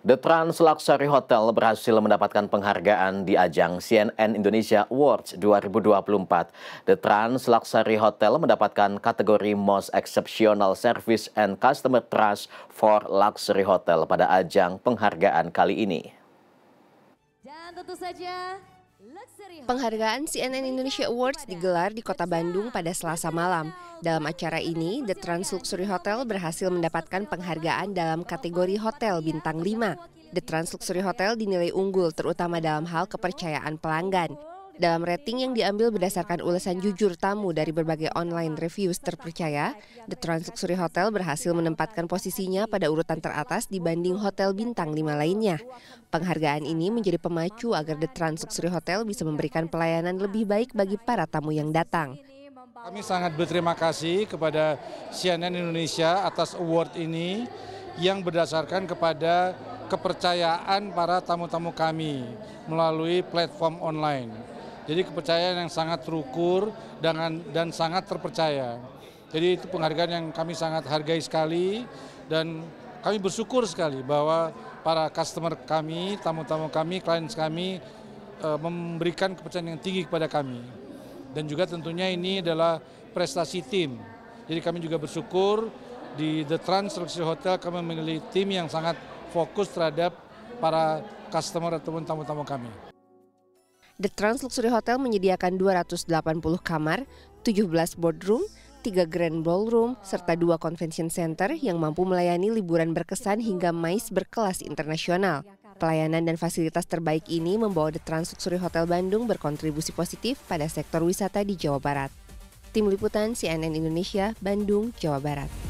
The Trans Luxury Hotel berhasil mendapatkan penghargaan di ajang CNN Indonesia Awards 2024. The Trans Luxury Hotel mendapatkan kategori Most Exceptional Service and Customer Trust for Luxury Hotel pada ajang penghargaan kali ini. Dan tentu saja Penghargaan CNN Indonesia Awards digelar di kota Bandung pada selasa malam. Dalam acara ini, The Trans Luxury Hotel berhasil mendapatkan penghargaan dalam kategori Hotel Bintang 5. The Trans Luxury Hotel dinilai unggul terutama dalam hal kepercayaan pelanggan. Dalam rating yang diambil berdasarkan ulasan jujur tamu dari berbagai online reviews terpercaya, The Trans Luxury Hotel berhasil menempatkan posisinya pada urutan teratas dibanding hotel bintang lima lainnya. Penghargaan ini menjadi pemacu agar The Trans Luxury Hotel bisa memberikan pelayanan lebih baik bagi para tamu yang datang. Kami sangat berterima kasih kepada CNN Indonesia atas award ini yang berdasarkan kepada kepercayaan para tamu-tamu kami melalui platform online. Jadi kepercayaan yang sangat terukur dengan dan sangat terpercaya. Jadi itu penghargaan yang kami sangat hargai sekali dan kami bersyukur sekali bahwa para customer kami, tamu-tamu kami, klien kami e, memberikan kepercayaan yang tinggi kepada kami. Dan juga tentunya ini adalah prestasi tim. Jadi kami juga bersyukur di The Trans Luxury Hotel kami memiliki tim yang sangat fokus terhadap para customer ataupun tamu-tamu kami. The Trans Luxury Hotel menyediakan 280 kamar, 17 boardroom, 3 grand ballroom, serta dua convention center yang mampu melayani liburan berkesan hingga mais berkelas internasional. Pelayanan dan fasilitas terbaik ini membawa The Trans Luxury Hotel Bandung berkontribusi positif pada sektor wisata di Jawa Barat. Tim Liputan CNN Indonesia, Bandung, Jawa Barat.